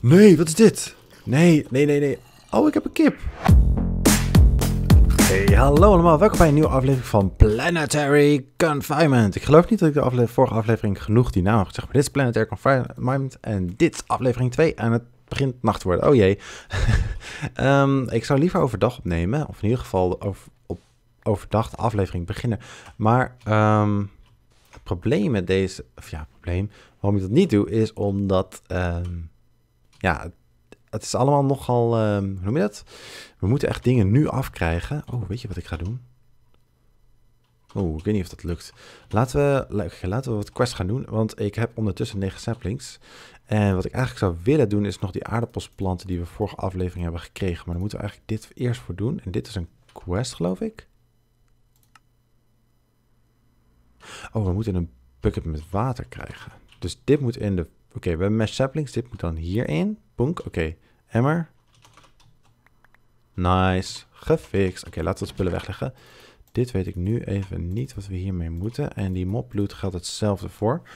Nee, wat is dit? Nee, nee, nee, nee. Oh, ik heb een kip. Hey, hallo allemaal. Welkom bij een nieuwe aflevering van Planetary Confinement. Ik geloof niet dat ik de vorige aflevering genoeg die naam heb gezegd. Maar dit is Planetary Confinement en dit is aflevering 2 en het begint nacht te worden. Oh jee. Ehm, ik zou liever overdag opnemen. Of in ieder geval op, overdag de aflevering beginnen. Maar ehm, het probleem met deze... Of ja, het probleem. Waarom ik dat niet doe, is omdat... Ehm, ja, het is allemaal nogal, ehm, hoe noem je dat? We moeten echt dingen nu afkrijgen. Oh, weet je wat ik ga doen? Oh, ik weet niet of dat lukt. Laten we, laten we wat quest gaan doen, want ik heb ondertussen 9 saplings. En wat ik eigenlijk zou willen doen is nog die aardappelsplanten die we vorige aflevering hebben gekregen. Maar dan moeten we eigenlijk dit eerst voor doen. En dit is een quest, geloof ik. Oh, we moeten een bucket met water krijgen. Dus dit moet in de Oké, we hebben mesh saplings. Dit moet dan hierin. Punk. oké. Emmer. Nice. Gefixt. Oké, laten we spullen wegleggen. Dit weet ik nu even niet wat we hiermee moeten. En die mopbloed geldt hetzelfde voor.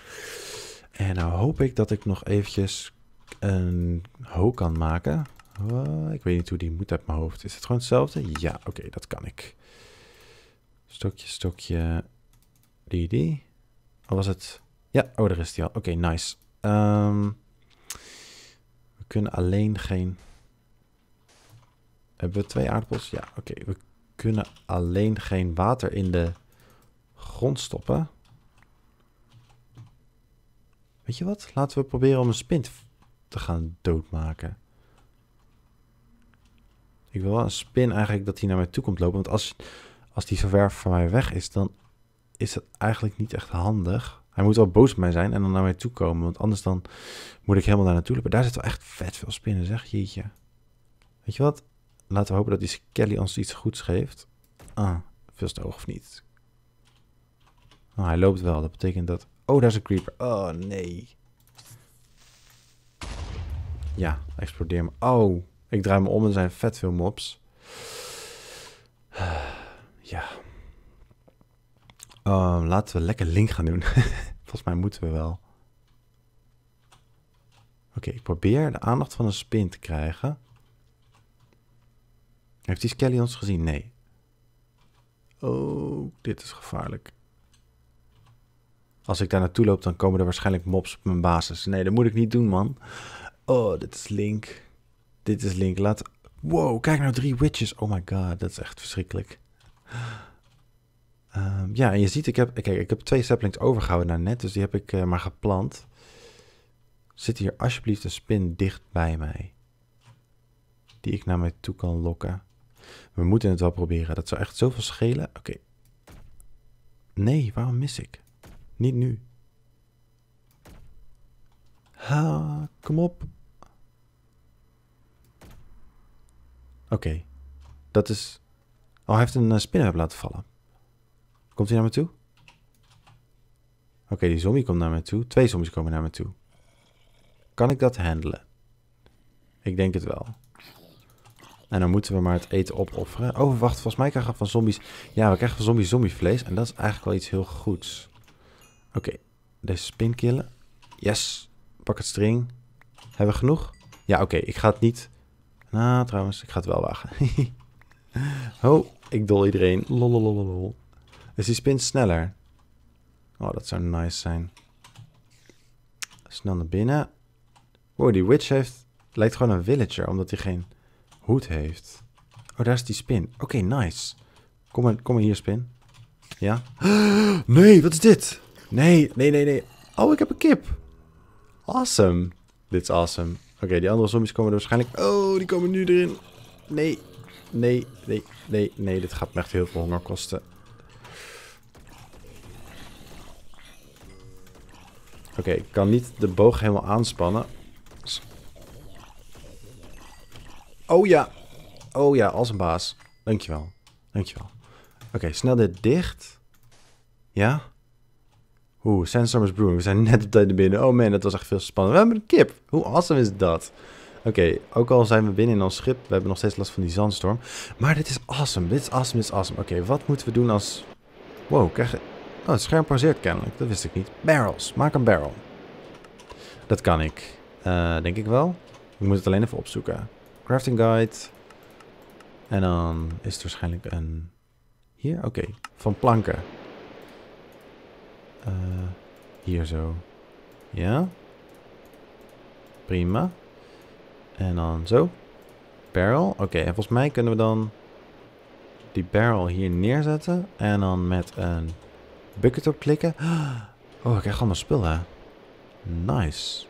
En nou hoop ik dat ik nog eventjes een ho kan maken. Eh, ik weet niet hoe die moet uit mijn hoofd. Is het gewoon hetzelfde? Ja, oké, dat kan ik. Stokje, stokje. Die, die. Al was het? Ja, oh, daar is die al. Oké, nice. Ehm, we kunnen alleen geen... Hebben we twee aardappels? Ja, oké. We kunnen alleen geen water in de grond stoppen. Weet je wat? Laten we proberen om een spin te gaan doodmaken. Ik wil wel een spin eigenlijk dat hij naar mij toe komt lopen. Want als, als die zover van mij weg is, dan is dat eigenlijk niet echt handig. Hij moet wel boos op mij zijn en dan naar mij toe komen. Want anders dan moet ik helemaal daar naartoe lopen. Daar zit wel echt vet veel spinnen, zeg jeetje. Weet je wat? Laten we hopen dat die Kelly ons iets goeds geeft. Ah, veel oog of niet. Ah, hij loopt wel. Dat betekent dat... Oh, daar is een creeper. Oh, nee. Ja, explodeer me. Oh, ik draai me om en er zijn vet veel mobs. Ja, Um, laten we lekker Link gaan doen. Volgens mij moeten we wel. Oké, ik probeer de aandacht van een spin te krijgen. Heeft die Skelly ons gezien? Nee. Oh, dit is gevaarlijk. Als ik daar naartoe loop, dan komen er waarschijnlijk mobs op mijn basis. Nee, dat moet ik niet doen, man. Oh, dit is Link. Dit is Link. Laat... Wow, kijk nou, drie witches. Oh my god, dat is echt verschrikkelijk. Ehm, ja, en je ziet, ik heb, kijk, ik heb twee saplings overgehouden naar net, dus die heb ik eh, maar geplant. Zit hier alsjeblieft een spin dicht bij mij. Die ik naar mij toe kan lokken. We moeten het wel proberen. Dat zou echt zoveel schelen. Oké. Nee, waarom mis ik? Niet nu. Ha, kom op. Oké. Dat is... Oh, hij heeft een uh, eh, spinnenweb laten vallen. Komt hij naar me toe? Oké, die zombie komt naar me toe. Twee zombies komen naar me toe. Kan ik dat handelen? Ik denk het wel. En dan moeten we maar het eten opofferen. Oh, wacht. Volgens mij krijgen we van zombies... Ja, we krijgen van zombies zombievlees. En dat is eigenlijk wel iets heel goeds. Oké. Okay. Deze spin killen. Yes. Pak het string. Hebben we genoeg? Ja, oké. Ik ga het niet... Nou, trouwens. Ik ga het wel wagen. oh, ik dol iedereen. Lololololol. Is die spin sneller. Oh, dat zou nice zijn. Snel naar binnen. Oh, die witch heeft, lijkt gewoon een villager, omdat hij geen hoed heeft. Oh, daar is die spin. Oké, nice. Kom maar, kom hier, spin. Ja? Nee, wat is dit? Nee, nee, nee, nee. Oh, ik heb een kip. Awesome. Dit is awesome. Oké, die andere zombies komen er waarschijnlijk... Oh, die komen nu erin. Nee, nee, nee, nee, nee. Dit gaat me echt heel veel honger kosten. Oké, ik kan niet de boog helemaal aanspannen. Oh ja. Oh ja, als een baas. Dankjewel. Dankjewel. Oké, snel dit dicht. Ja? Oeh, is Brewing. We zijn net op tijd naar binnen. Oh man, dat was echt veel spannend. We hebben een kip. Hoe awesome is dat? Oké, ook al zijn we binnen in ons schip, we hebben nog steeds last van die zandstorm. Maar dit is awesome, dit is awesome, dit is awesome. Oké, wat moeten we doen als... Wow, krijg. Oh, het scherm pauzeert kennelijk. Dat wist ik niet. Barrels. Maak een barrel. Dat kan ik. Eh, denk ik wel. Ik moet het alleen even opzoeken. Crafting guide. En dan is het waarschijnlijk een... Hier? Oké. Van planken. Eh, hier zo. Ja. Prima. En dan zo. Barrel. Oké, en volgens mij kunnen we dan die barrel hier neerzetten. En dan met een Bucket op klikken. Oh, ik krijg allemaal spullen. Nice.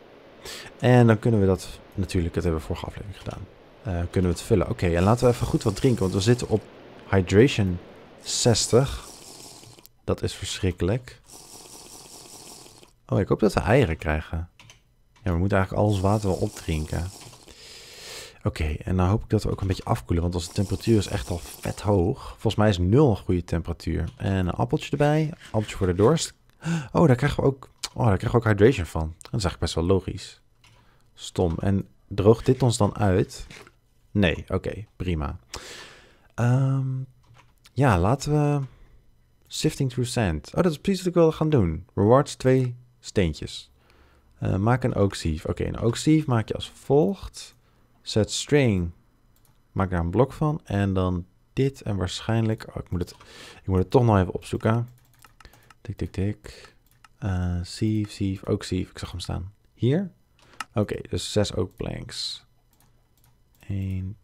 En dan kunnen we dat natuurlijk, dat hebben we vorige aflevering gedaan. Eh, kunnen we het vullen. Oké, en laten we even goed wat drinken, want we zitten op hydration 60. Dat is verschrikkelijk. Oh, ik hoop dat we eieren krijgen. Ja, we moeten eigenlijk alles water wel opdrinken. Oké, en dan hoop ik dat we ook een beetje afkoelen, want onze temperatuur is echt al vet hoog. Volgens mij is nul een goede temperatuur. En een appeltje erbij, appeltje voor de dorst. Oh, daar krijgen we ook, oh, daar krijgen we ook hydration van. Dat is eigenlijk best wel logisch. Stom. En droogt dit ons dan uit? Nee, oké, prima. Ehm, ja, laten we... Sifting through sand. Oh, dat is precies wat ik wilde gaan doen. Rewards twee steentjes. Eh, maak een oxief. sieve. Oké, een oak sieve maak je als volgt set string. Maak daar een blok van. En dan dit en waarschijnlijk... Oh, ik, moet het, ik moet het toch nog even opzoeken. Tik, tik, tik. Eh, sieve, sieve, ook sieve. Ik zag hem staan. Hier. Oké, dus zes ook planks Eén.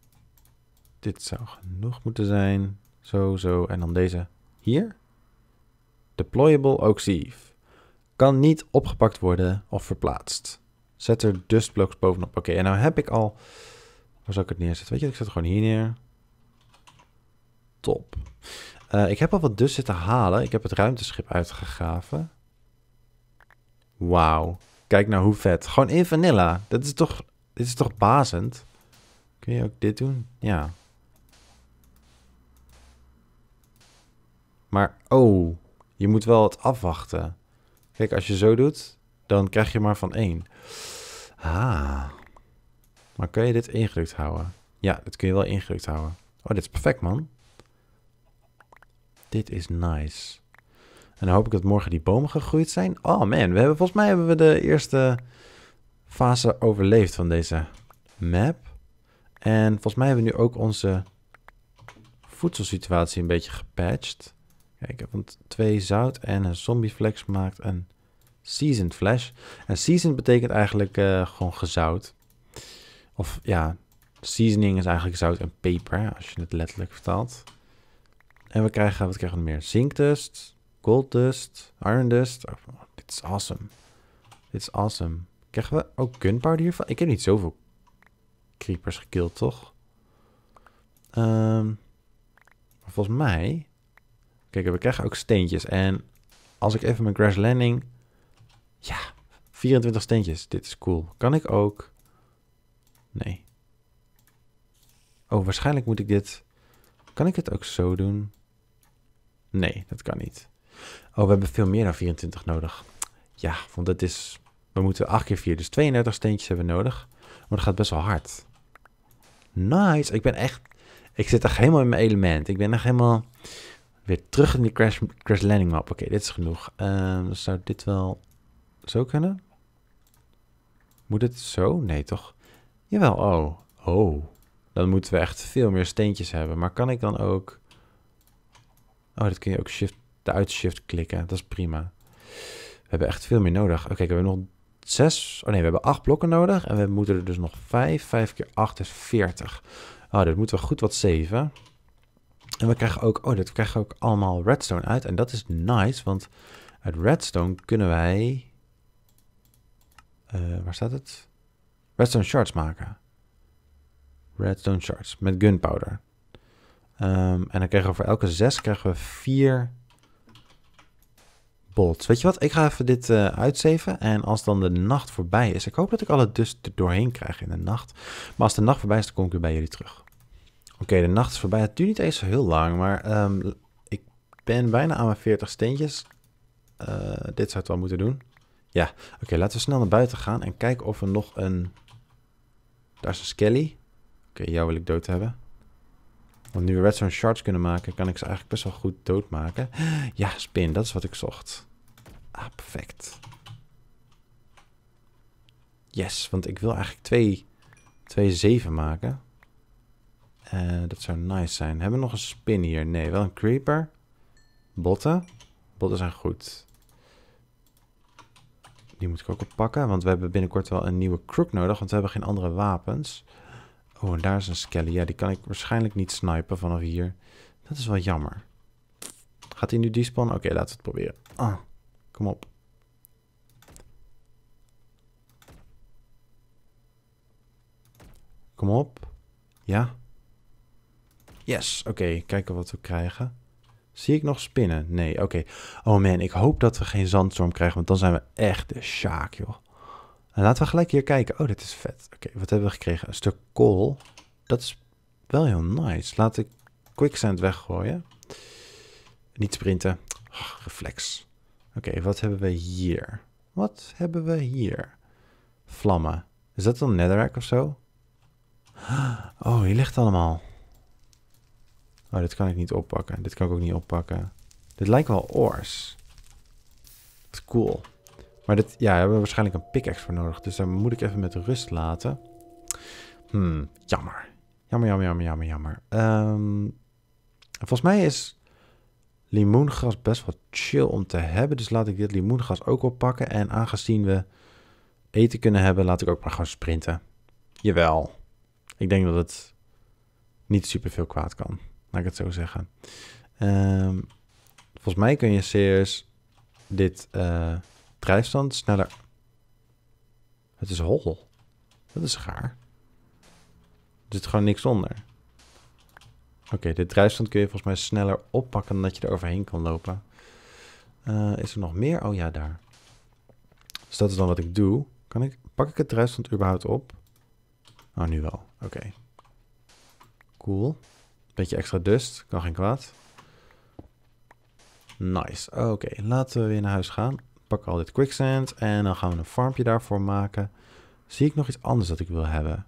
Dit zou genoeg moeten zijn. Zo, zo. En dan deze hier. Deployable ook sieve. Kan niet opgepakt worden of verplaatst. Zet er dustblocks bovenop. Oké, en nou heb ik al... Waar zou ik het neerzetten? Weet je, ik zet het gewoon hier neer. Top. Eh, ik heb al wat dust zitten halen. Ik heb het ruimteschip uitgegraven. Wauw. Kijk nou hoe vet. Gewoon in vanilla. Dat is toch, dit is toch bazend? Kun je ook dit doen? Ja. Maar, oh. Je moet wel het afwachten. Kijk, als je zo doet, dan krijg je maar van één. Ah. Maar kun je dit ingedrukt houden? Ja, dat kun je wel ingedrukt houden. Oh, dit is perfect, man. Dit is nice. En dan hoop ik dat morgen die bomen gegroeid zijn. Oh man, we hebben, volgens mij hebben we de eerste fase overleefd van deze map. En volgens mij hebben we nu ook onze voedselsituatie een beetje gepatcht. Kijk, ik heb twee zout en een zombieflex gemaakt en Seasoned Flash. En seasoned betekent eigenlijk eh, gewoon gezout. Of ja, seasoning is eigenlijk zout en peper, als je het letterlijk vertaalt. En we krijgen, wat krijgen we meer? Zinc dust, gold dust, iron dust. Oh, dit is awesome. Dit is awesome. Krijgen we ook gunpowder hiervan? Ik heb niet zoveel creepers gekild, toch? Ehm, volgens mij... Kijk, we krijgen ook steentjes. En als ik even mijn grass landing ja, 24 steentjes. Dit is cool. Kan ik ook? Nee. Oh, waarschijnlijk moet ik dit... Kan ik het ook zo doen? Nee, dat kan niet. Oh, we hebben veel meer dan 24 nodig. Ja, want dat is... We moeten 8 keer 4, dus 32 steentjes hebben we nodig. Maar dat gaat best wel hard. Nice. Ik ben echt... Ik zit echt helemaal in mijn element. Ik ben nog helemaal weer terug in die crash, crash landing map. Oké, dit is genoeg. Um, zou dit wel zo kunnen? Moet het zo? Nee, toch? Jawel, oh. Oh. Dan moeten we echt veel meer steentjes hebben. Maar kan ik dan ook... Oh, dat kun je ook shift, de shift klikken. Dat is prima. We hebben echt veel meer nodig. Oké, oh, okay, we hebben nog zes... Oh nee, we hebben acht blokken nodig. En we moeten er dus nog vijf. Vijf keer acht is veertig. Oh, dat moeten we goed wat zeven. En we krijgen ook... Oh, dat krijgen we ook allemaal redstone uit. En dat is nice, want uit redstone kunnen wij eh, waar staat het? Redstone shards maken. Redstone shards met gunpowder. Um, en dan krijgen we voor elke zes krijgen we vier bolts. Weet je wat? Ik ga even dit uh, uitzeven. En als dan de nacht voorbij is. Ik hoop dat ik alle dus er doorheen krijg in de nacht. Maar als de nacht voorbij is, dan kom ik weer bij jullie terug. Oké, de nacht is voorbij. Het duurt niet eens zo heel lang. Maar ehm, ik ben bijna aan mijn 40 steentjes. Eh, dit zou het wel moeten doen. Ja, oké, laten we snel naar buiten gaan en kijken of we nog een... Daar is een Skelly. Oké, jou wil ik dood hebben. Want nu we redstone shards kunnen maken, kan ik ze eigenlijk best wel goed doodmaken. Ja, spin, dat is wat ik zocht. Ah, perfect. Yes, want ik wil eigenlijk twee, twee zeven maken. Eh, dat zou nice zijn. Hebben we nog een spin hier? Nee, wel een creeper. Botten. Botten zijn goed. Die moet ik ook op pakken, want we hebben binnenkort wel een nieuwe crook nodig, want we hebben geen andere wapens. Oh, en daar is een skelly. Ja, die kan ik waarschijnlijk niet snipen vanaf hier. Dat is wel jammer. Gaat hij nu die Oké, laten we het proberen. Ah, kom op. Kom op. Ja. Yes, oké. kijken wat we krijgen. Zie ik nog spinnen? Nee, oké. Oh man, ik hoop dat we geen zandstorm krijgen, want dan zijn we echt de sjaak, joh. En nou, laten we gelijk hier kijken. Oh, dit is vet. Oké, wat hebben we gekregen? Een stuk kool. Dat is wel heel nice. Laat ik quicksand weggooien. Niet sprinten. reflex. Oké, wat hebben we hier? Wat hebben we hier? Vlammen. Is dat een netherrack of zo? Oh, hier ligt allemaal. Oh, dit kan ik niet oppakken. Dit kan ik ook niet oppakken. Dit lijkt wel oors. Dat is cool. Maar dit, ja, daar hebben we waarschijnlijk een pickaxe voor nodig. Dus daar moet ik even met rust laten. Hmm, jammer. Jammer, jammer, jammer, jammer, jammer. Ehm, volgens mij is limoengras best wel chill om te hebben. Dus laat ik dit limoengras ook oppakken. En aangezien we eten kunnen hebben, laat ik ook maar gaan sprinten. Jawel. Ik denk dat het niet super veel kwaad kan. Laat ik het zo zeggen. Ehm, volgens mij kun je Sears dit uh, drijfstand sneller... Het is hol. Dat is gaar. Er zit gewoon niks onder. Oké, dit drijfstand kun je volgens mij sneller oppakken dan dat je er overheen kan lopen. Eh, is er nog meer? Oh ja, daar. Dus dat is dan wat ik doe. Kan ik, pak ik het drijfstand überhaupt op? Oh, nu wel. Oké. Cool. Beetje extra dust, kan geen kwaad. Nice. Oké, laten we weer naar huis gaan. Pak al dit quicksand en dan gaan we een farmpje daarvoor maken. Zie ik nog iets anders dat ik wil hebben?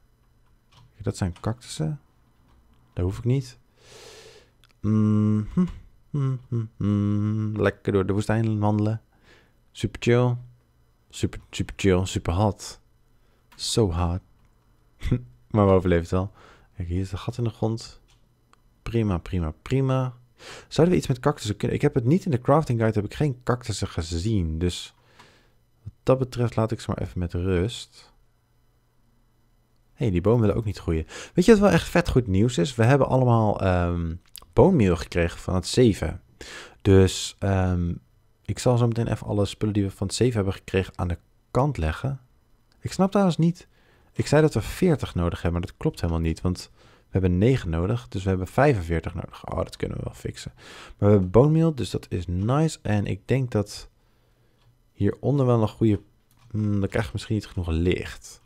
Dat zijn cactussen. Dat hoef ik niet. Mm, hm, hm, hm, Lekker door de woestijn wandelen. Super chill. Super, super chill. Super hot. Zo so hot. maar we overleven het wel. Kijk, hier is een gat in de grond. Prima, prima, prima. Zouden we iets met cactussen kunnen? Ik heb het niet in de crafting guide, heb ik geen cactussen gezien. Dus wat dat betreft laat ik ze maar even met rust. Hé, hey, die bomen willen ook niet groeien. Weet je wat wel echt vet goed nieuws is? We hebben allemaal um, gekregen van het 7. Dus ehm, ik zal zo meteen even alle spullen die we van het 7 hebben gekregen aan de kant leggen. Ik snap trouwens niet... Ik zei dat we 40 nodig hebben, maar dat klopt helemaal niet. Want we hebben 9 nodig, dus we hebben 45 nodig. Oh, dat kunnen we wel fixen. Maar we hebben bone dus dat is nice. En ik denk dat hieronder wel een goede... Hmm, dan krijg je misschien niet genoeg licht.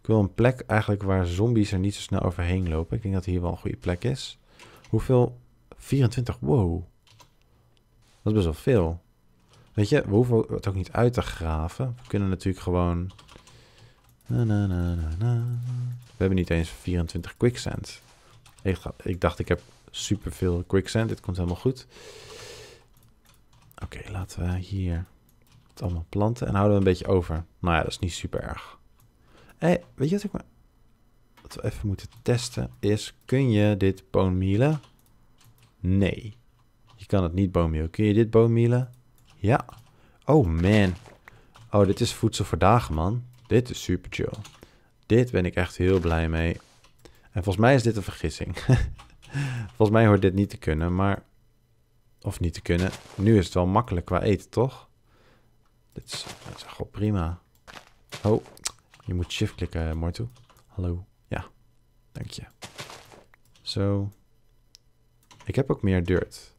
Ik wil een plek eigenlijk waar zombies er niet zo snel overheen lopen. Ik denk dat hier wel een goede plek is. Hoeveel? 24, wow. Dat is best wel veel. Weet je, we hoeven het ook niet uit te graven. We kunnen natuurlijk gewoon... Na, na, na, we hebben niet eens 24 quicksand. Ik, ik dacht, ik heb superveel quicksand. Dit komt helemaal goed. Oké, laten we hier het allemaal planten. En houden we een beetje over. Nou ja, dat is niet super erg. Hey, weet je wat ik maar... Wat we even moeten testen is... Kun je dit boommielen? Nee. Je kan het niet boommielen. Kun je dit boommielen? Ja. Oh man. Oh, dit is voedsel voor dagen, man. Dit is super chill. Dit ben ik echt heel blij mee. En volgens mij is dit een vergissing. volgens mij hoort dit niet te kunnen, maar... Of niet te kunnen. Nu is het wel makkelijk qua eten, toch? Dit is, dat is echt prima. Oh, je moet shift klikken, eh, toe. Hallo. Ja, dank je. Zo. Ik heb ook meer dirt.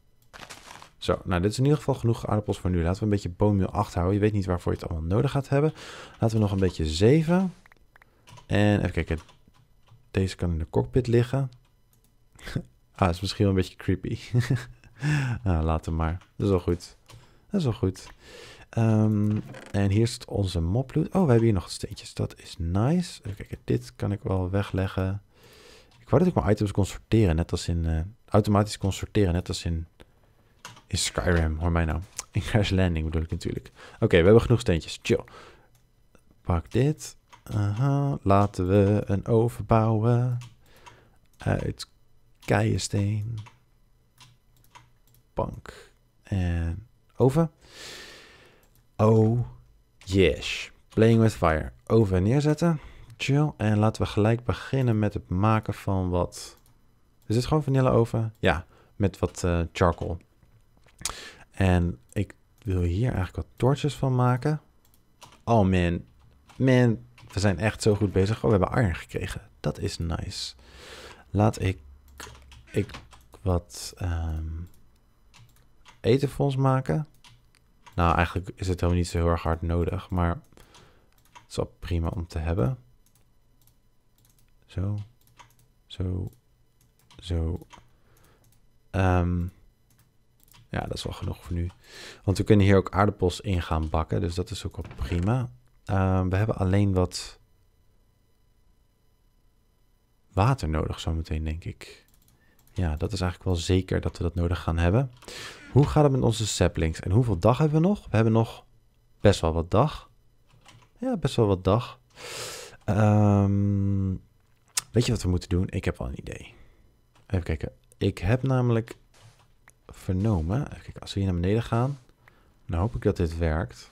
Zo, nou dit is in ieder geval genoeg aardappels voor nu. Laten we een beetje boommeel achterhouden. Je weet niet waarvoor je het allemaal nodig gaat hebben. Laten we nog een beetje zeven. En even kijken. Deze kan in de cockpit liggen. ah, is misschien wel een beetje creepy. ah, laat hem maar. Dat is wel goed. Dat is wel goed. Ehm, en hier zit onze moploot. Oh, we hebben hier nog steentjes. Dat is nice. Even kijken. Dit kan ik wel wegleggen. Ik wou dat ik mijn items kon sorteren. Net als in... Eh, automatisch kon sorteren. Net als in... In Skyrim, hoor mij nou. In Crash Landing bedoel ik natuurlijk. Oké, we hebben genoeg steentjes. Chill. Pak dit laten we een overbouwen uit keiensteen, bank en oven. Oh yes, playing with fire. Oven neerzetten, chill. En laten we gelijk beginnen met het maken van wat... Is dit gewoon vanille oven? Ja, met wat eh, charcoal. En ik wil hier eigenlijk wat torches van maken. Oh man, man, we zijn echt zo goed bezig. Oh, we hebben iron gekregen. Dat is nice. Laat ik, ik wat um, eten voor ons maken. Nou, eigenlijk is het helemaal niet zo heel erg hard nodig, maar het is wel prima om te hebben. Zo, zo, zo. Ehm, ja, dat is wel genoeg voor nu. Want we kunnen hier ook aardappels in gaan bakken, dus dat is ook wel prima. Ehm, we hebben alleen wat water nodig zometeen, denk ik. Ja, dat is eigenlijk wel zeker dat we dat nodig gaan hebben. Hoe gaat het met onze saplings? En hoeveel dag hebben we nog? We hebben nog best wel wat dag. Ja, best wel wat dag. Ehm, weet je wat we moeten doen? Ik heb al een idee. Even kijken. Ik heb namelijk vernomen. Even als we hier naar beneden gaan, dan hoop ik dat dit werkt.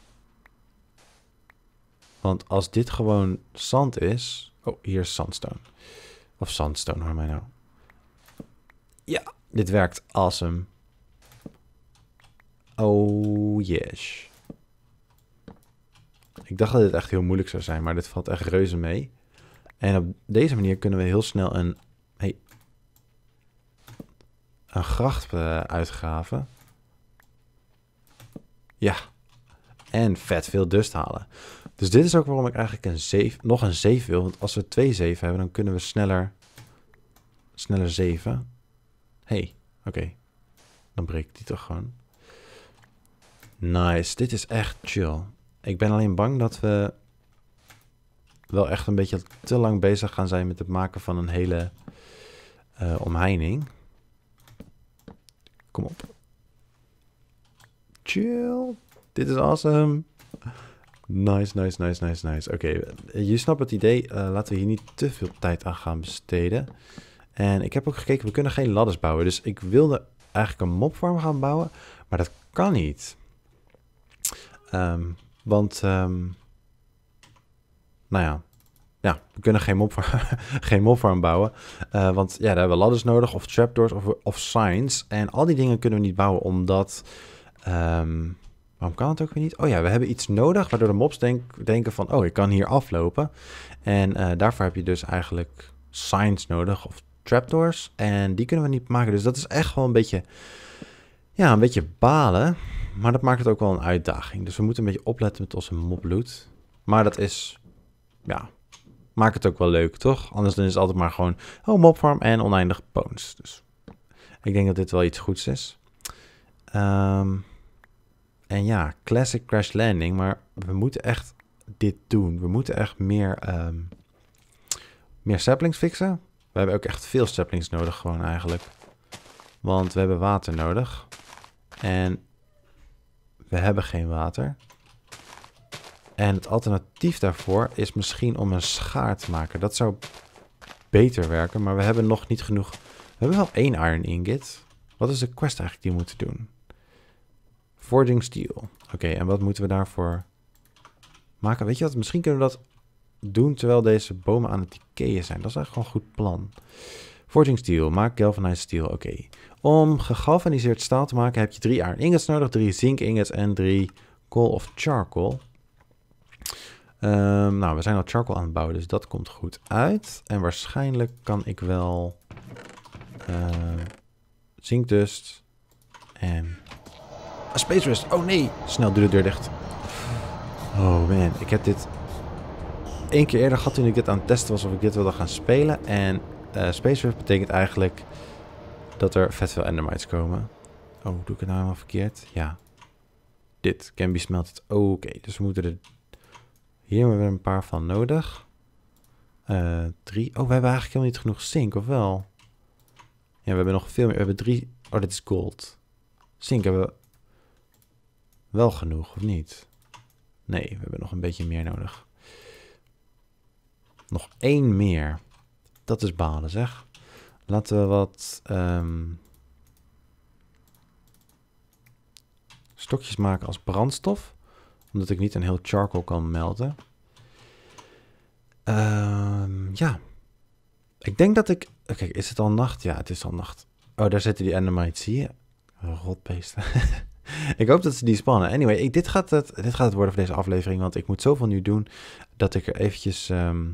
Want als dit gewoon zand is... Oh, hier is sandstone. Of sandstone, hoor mij nou. Ja, dit werkt awesome. Oh, yes. Ik dacht dat dit echt heel moeilijk zou zijn, maar dit valt echt reuze mee. En op deze manier kunnen we heel snel een... Hey, een gracht uh, uitgraven. Ja, en vet veel dust halen. Dus dit is ook waarom ik eigenlijk een zeef, nog een zeef wil. Want als we twee zeven hebben, dan kunnen we sneller, sneller 7. hey, oké. Dan breekt die toch gewoon. Nice, dit is echt chill. Ik ben alleen bang dat we wel echt een beetje te lang bezig gaan zijn met het maken van een hele eh, omheining. Kom op. Chill, dit is awesome. Nice, nice, nice, nice, nice. Oké, je snapt het idee. Eh, laten we hier niet te veel tijd aan gaan besteden. En ik heb ook gekeken, we kunnen geen ladders bouwen. Dus ik wilde eigenlijk een mopvorm gaan bouwen, maar dat kan niet. Ehm, want, ehm, nou ja, ja, we kunnen geen mopvorm, geen mopvorm bouwen. Eh, want ja, daar hebben we ladders nodig, of trapdoors, of, of signs. En al die dingen kunnen we niet bouwen, omdat... Ehm, Waarom kan het ook weer niet? Oh ja, we hebben iets nodig waardoor de mobs denk, denken van... oh, ik kan hier aflopen. En eh, daarvoor heb je dus eigenlijk signs nodig of trapdoors. En die kunnen we niet maken. Dus dat is echt wel een beetje... ja, een beetje balen. Maar dat maakt het ook wel een uitdaging. Dus we moeten een beetje opletten met onze mobloot. Maar dat is... ja, maakt het ook wel leuk, toch? Anders dan is het altijd maar gewoon... oh, mobfarm en oneindig bones. Dus ik denk dat dit wel iets goeds is. Ehm... En ja, classic crash landing, maar we moeten echt dit doen. We moeten echt meer, um, meer saplings fixen. We hebben ook echt veel saplings nodig gewoon eigenlijk. Want we hebben water nodig. En we hebben geen water. En het alternatief daarvoor is misschien om een schaar te maken. Dat zou beter werken, maar we hebben nog niet genoeg. We hebben wel één iron ingot. Wat is de quest eigenlijk die we moeten doen? Forging steel. Oké, en wat moeten we daarvoor maken? Weet je wat, misschien kunnen we dat doen terwijl deze bomen aan het decayen zijn. Dat is eigenlijk gewoon een goed plan. Forging steel, maak galvanized steel, oké. Om gegalvaniseerd staal te maken heb je drie iron ingots nodig, drie zink ingots en drie coal of charcoal. Ehm, nou, we zijn al charcoal aan het bouwen, dus dat komt goed uit. En waarschijnlijk kan ik wel uh, eh, zinkdust en Space Rest. Oh nee. Snel doe de deur dicht. Oh man, ik heb dit één keer eerder gehad toen ik dit aan het testen was of ik dit wilde gaan spelen. En uh, Space Rest betekent eigenlijk dat er vet veel endermites komen. Oh, doe ik het nou helemaal verkeerd? Ja. Dit can be smelted. Oké, dus we moeten er... Hier hebben we een paar van nodig. Eh, drie. Oh, we hebben eigenlijk helemaal niet genoeg zink, of wel? Ja, we hebben nog veel meer. We hebben drie... Oh, dit is gold. Zink hebben we wel genoeg, of niet? Nee, we hebben nog een beetje meer nodig. Nog één meer. Dat is balen, zeg. Laten we wat... Ehm, stokjes maken als brandstof. Omdat ik niet een heel charcoal kan melden. Ehm, ja. Ik denk dat ik... Kijk, is het al nacht? Ja, het is al nacht. Oh, daar zitten die endermites, zie je? Rotbeesten. ik hoop dat ze die spannen. Anyway, dit, gaat het, dit gaat het worden voor deze aflevering. Want ik moet zoveel nu doen dat ik er eventjes... Ehm,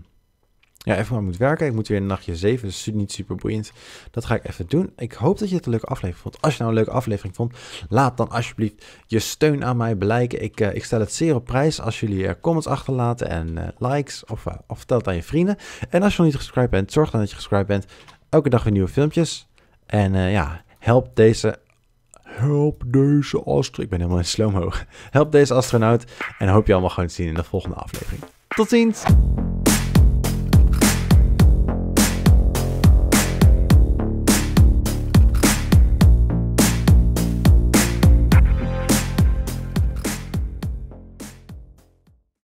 ja, even maar moet werken. Ik moet weer een nachtje zeven, dus niet super boeiend. Dat ga ik even doen. Ik hoop dat je het een leuke aflevering vond. Als je nou een leuke aflevering vond, laat dan alsjeblieft je steun aan mij blijken. Ik, eh, ik stel het zeer op prijs als jullie er eh, comments achterlaten en eh, likes of, of vertel het aan je vrienden. En als je nog niet gesubscribed bent, zorg dan dat je gesubscribed bent. Elke dag weer nieuwe filmpjes. En ja, help deze Help deze astronaut. Ik ben helemaal in slow-mo. Help deze astronaut. En hoop je allemaal gewoon te zien in de volgende aflevering. Tot ziens!